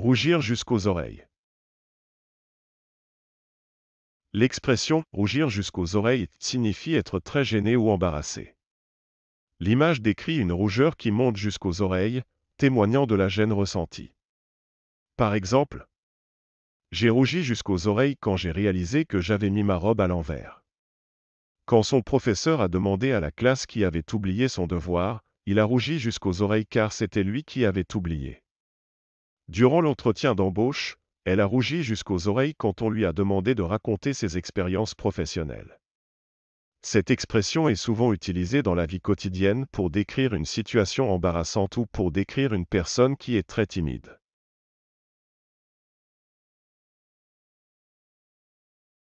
rougir jusqu'aux oreilles. L'expression rougir jusqu'aux oreilles signifie être très gêné ou embarrassé. L'image décrit une rougeur qui monte jusqu'aux oreilles, témoignant de la gêne ressentie. Par exemple, j'ai rougi jusqu'aux oreilles quand j'ai réalisé que j'avais mis ma robe à l'envers. Quand son professeur a demandé à la classe qui avait oublié son devoir, il a rougi jusqu'aux oreilles car c'était lui qui avait oublié. Durant l'entretien d'embauche, elle a rougi jusqu'aux oreilles quand on lui a demandé de raconter ses expériences professionnelles. Cette expression est souvent utilisée dans la vie quotidienne pour décrire une situation embarrassante ou pour décrire une personne qui est très timide.